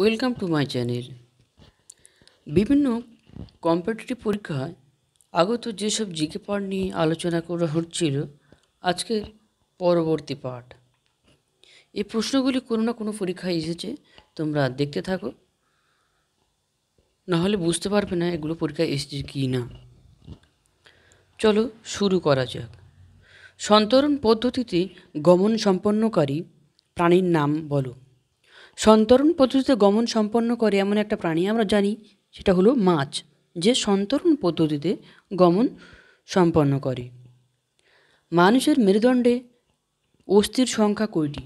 welcome to my channel বিভিন্ন competitive পরীক্ষায় আগত যেসব জিকে পাঠ নিয়ে আলোচনা করা হচ্ছিল আজকের পরবর্তী পাঠ এই প্রশ্নগুলি কোনো না কোনো পরীক্ষায় এসেছে তোমরা দেখতে থাকো নাহলে বুঝতে পারবে না এগুলো পরীক্ষায় এসেছে কি না চলো শুরু করা যাক সন্তরণ পদ্ধতিতে গমন সম্পন্নকারী প্রাণীর নাম বলো সন্তরণ পদ্ধতিতে গমন সম্পন্ন করে এমন একটা প্রাণী আমরা জানি সেটা হলো মাছ যে সন্তরণ পদ্ধতিতে গমন সম্পন্ন করে মানুষের মেরুদণ্ডে অস্থির সংখ্যা কয়টি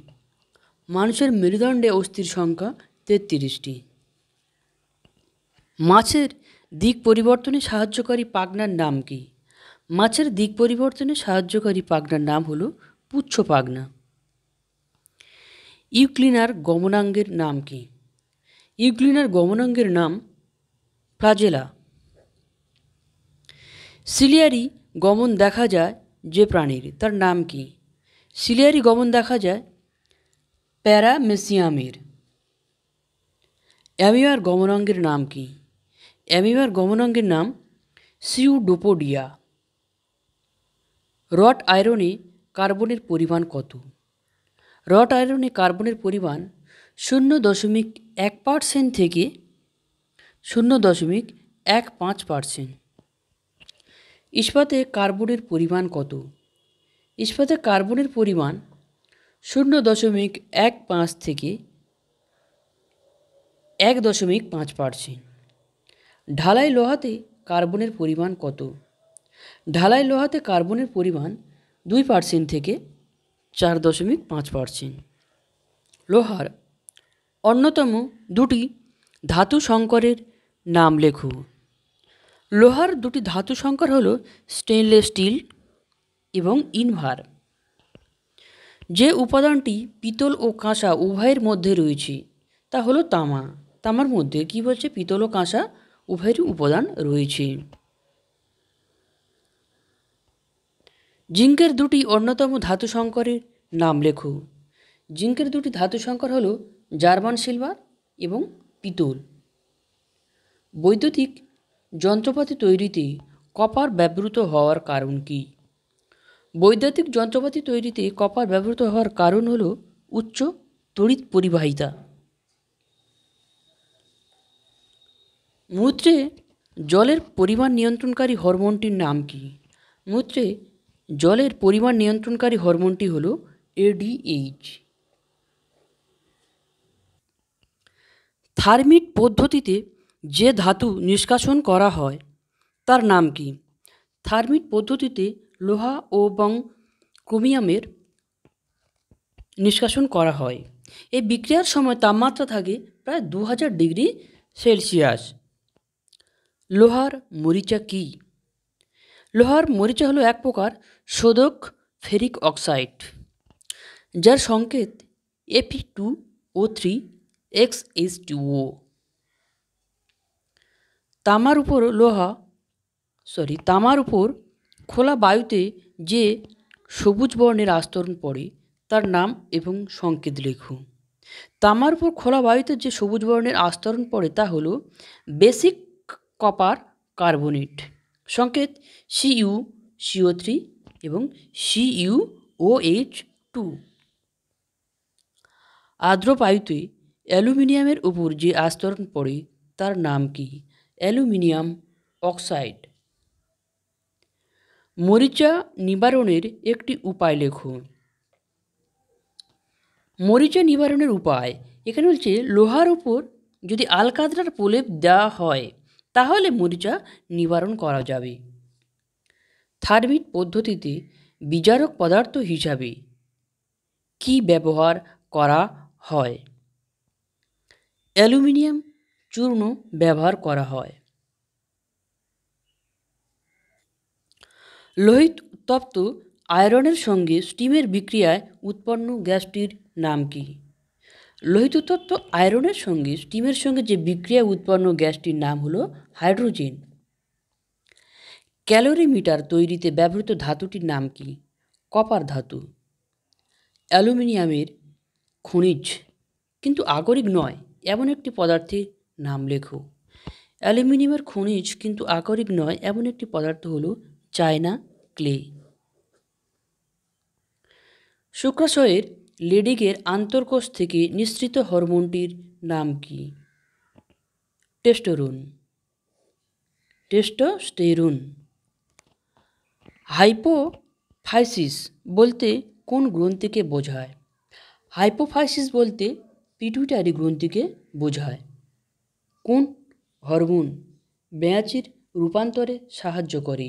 মানুষের মেরুদণ্ডে অস্থির সংখ্যা তেত্রিশটি মাছের দিক পরিবর্তনে সাহায্যকারী পাগনার নাম কি মাছের দিক পরিবর্তনে সাহায্যকারী পাগনার নাম হলো পুচ্ছ পাগনা ইউক্লিনার গমনাঙ্গের নাম কি ইউক্লিনার গমনাঙ্গের নাম ফ্লাজেলা সিলিয়ারি গমন দেখা যায় যে প্রাণীর তার নাম কি সিলিয়ারি গমন দেখা যায় প্যারামেসিয়ামের অ্যামিওয়ার গমনাঙ্গের নাম কি অ্যামিওয়ার গমনাঙ্গের নাম সিউডোপোডিয়া রড আয়রনে কার্বনের পরিমাণ কত রড আয়রনে কার্বনের পরিমাণ শূন্য দশমিক এক পার্সেন্ট থেকে শূন্য দশমিক এক পাঁচ পার্সেন্ট ইস্পাতে কার্বনের পরিমাণ কত ইস্পাতে কার্বনের পরিমাণ শূন্য দশমিক এক পাঁচ থেকে এক দশমিক পাঁচ পার্সেন্ট ঢালাই লোহাতে কার্বনের পরিমাণ কত ঢালাই লোহাতে কার্বনের পরিমাণ দুই পার্সেন্ট থেকে চার দশমিক পাঁচ পার্সেন্ট লোহার অন্যতম দুটি ধাতু সংকরের নাম লেখু লোহার দুটি ধাতু সংকর হল স্টেনলেস স্টিল এবং ইনভার যে উপাদানটি পিতল ও কাঁসা উভয়ের মধ্যে রয়েছে তা হলো তামা তামার মধ্যে কী বলছে পিতল ও কাঁসা উভয়েরই উপাদান রয়েছে জিঙ্কের দুটি অন্যতম ধাতু সংকরের নাম লেখো জিঙ্কের দুটি ধাতু সংকর হল জার্মান সিলভার এবং পিতল বৈদ্যুতিক যন্ত্রপাতি তৈরিতে কপার ব্যবহৃত হওয়ার কারণ কি বৈদ্যুতিক যন্ত্রপাতি তৈরিতে কপার ব্যবহৃত হওয়ার কারণ হল উচ্চ তড়িৎ পরিবাহিতা মূত্রে জলের পরিমাণ নিয়ন্ত্রণকারী হরমোনটির নাম কি মূত্রে জলের পরিমাণ নিয়ন্ত্রণকারী হরমোনটি হল এডিএইচ থার্মিট পদ্ধতিতে যে ধাতু নিষ্কাশন করা হয় তার নাম কি থার্মিট পদ্ধতিতে লোহা ও বং ক্রোমিয়ামের নিষ্কাশন করা হয় এই বিক্রিয়ার সময় তাপমাত্রা থাকে প্রায় দু ডিগ্রি সেলসিয়াস লোহার মরিচা কী লোহার মরিচা হলো এক প্রকার শোধক ফেরিক অক্সাইড যার সংকেত এপি two O three x H two O তামার উপর লোহা সরি তামার উপর খোলা বায়ুতে যে সবুজ বর্ণের আস্তরণ পড়ে তার নাম এবং সংকেত লেখু তামার উপর খোলা বায়ুতে যে সবুজ বর্ণের আস্তরণ পড়ে তা হলো বেসিক কপার কার্বোনেট সংকেত সি ইউ সিও থ্রি এবং C U O H two আর্দ্র বায়ুতে অ্যালুমিনিয়ামের উপর যে আস্তরণ পড়ে তার নাম কি অ্যালুমিনিয়াম অক্সাইড মরিচা নিবারণের একটি উপায় লেখুন মরিচা নিবারণের উপায় এখানে হচ্ছে লোহার উপর যদি আলকাতরার প্রলেপ দেওয়া হয় তাহলে মরিচা নিবারণ করা যাবে থার্মিট পদ্ধতিতে বিজারক পদার্থ হিসাবে কি ব্যবহার করা হয় অ্যালুমিনিয়াম চূর্ণ ব্যবহার করা হয় লোহিত উত্তপ্ত আয়রনের সঙ্গে স্টিমের বিক্রিয়ায় উৎপন্ন গ্যাসটির নাম কী লোহিত তত্ত্ব আয়রনের সঙ্গে স্টিমের সঙ্গে যে বিক্রিয়া উৎপন্ন গ্যাসটির নাম হলো হাইড্রোজেন ক্যালোরিমিটার তৈরিতে ব্যবহৃত ধাতুটির নাম কি কপার ধাতু অ্যালুমিনিয়ামের খনিজ কিন্তু আগরিক নয় এমন একটি পদার্থের নাম লেখো অ্যালুমিনিয়ামের খনিজ কিন্তু আকরিক নয় এমন একটি পদার্থ হলো চায়না ক্লে শুক্রাশয়ের লেডিকের আন্তর্কোষ থেকে নিঃসৃত হরমোনটির নাম কি টেস্টোরুন টেস্টোস্টেরুন হাইপোফাইসিস বলতে কোন গ্রন্থিকে বোঝায় হাইপোফাইসিস বলতে পিটুইটারি গ্রন্থিকে বোঝায় কোন হরমোন মেয়াচির রূপান্তরে সাহায্য করে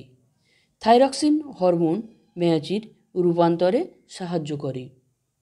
থাইরক্সিন হরমোন মেয়াচির রূপান্তরে সাহায্য করে